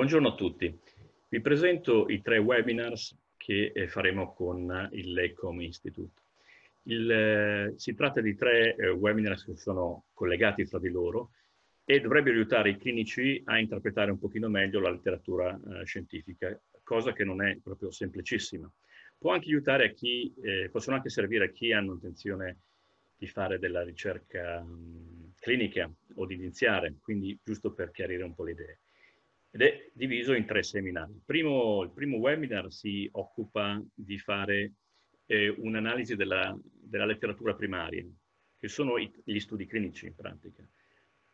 Buongiorno a tutti. Vi presento i tre webinars che eh, faremo con eh, il LECOM Institute. Il, eh, si tratta di tre webinars che sono collegati tra di loro e dovrebbero aiutare i clinici a interpretare un pochino meglio la letteratura scientifica, cosa che non è proprio semplicissima. Può anche aiutare a chi, eh, possono anche servire a chi hanno intenzione di fare della ricerca mh, mm, clinica o di iniziare, quindi giusto per chiarire un po' le idee ed è diviso in tre seminari. Il primo, il primo webinar si occupa di fare eh, un'analisi della, della, letteratura primaria, che sono i, gli studi clinici in pratica.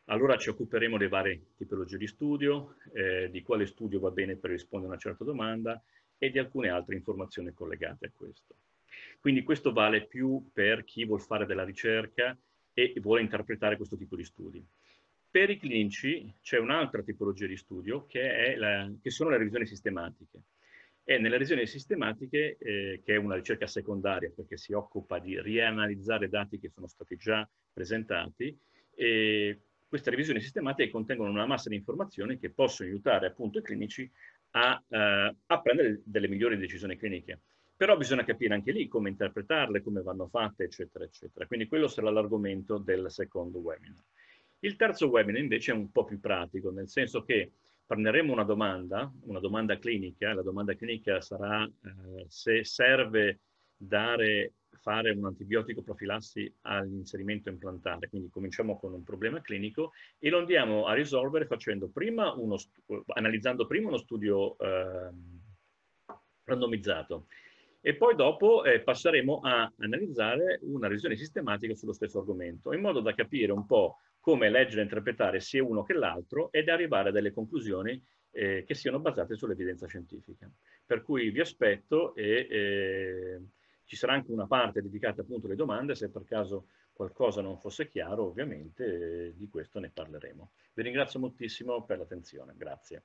Allora ci occuperemo delle varie tipologie di studio, eh, di quale studio va bene per rispondere a una certa domanda e di alcune altre informazioni collegate a questo. Quindi questo vale più per chi vuole fare della ricerca e vuole interpretare questo tipo di studi. Per i clinici c'è un'altra tipologia di studio che, la, che, sono le revisioni sistematiche. E nelle revisioni sistematiche, eh, che è una ricerca secondaria perché si occupa di rianalizzare dati che sono stati già presentati, eh, queste revisioni sistematiche contengono una massa di informazioni che possono aiutare appunto i clinici a, eh, a prendere delle migliori decisioni cliniche. Però bisogna capire anche lì come interpretarle, come vanno fatte, eccetera, eccetera. Quindi quello sarà l'argomento del secondo webinar. Il terzo webinar invece è un po' più pratico, nel senso che prenderemo una domanda, una domanda clinica, la domanda clinica sarà eh, se serve dare, fare un antibiotico profilassi all'inserimento implantare, quindi cominciamo con un problema clinico e lo andiamo a risolvere prima analizzando prima uno studio eh, randomizzato e poi dopo eh, passeremo a analizzare una revisione sistematica sullo stesso argomento, in modo da capire un po' come leggere e interpretare sia uno che l'altro ed arrivare a delle conclusioni eh, che siano basate sull'evidenza scientifica. Per cui vi aspetto e eh, ci sarà anche una parte dedicata appunto alle domande, se per caso qualcosa non fosse chiaro ovviamente eh, di questo ne parleremo. Vi ringrazio moltissimo per l'attenzione, grazie.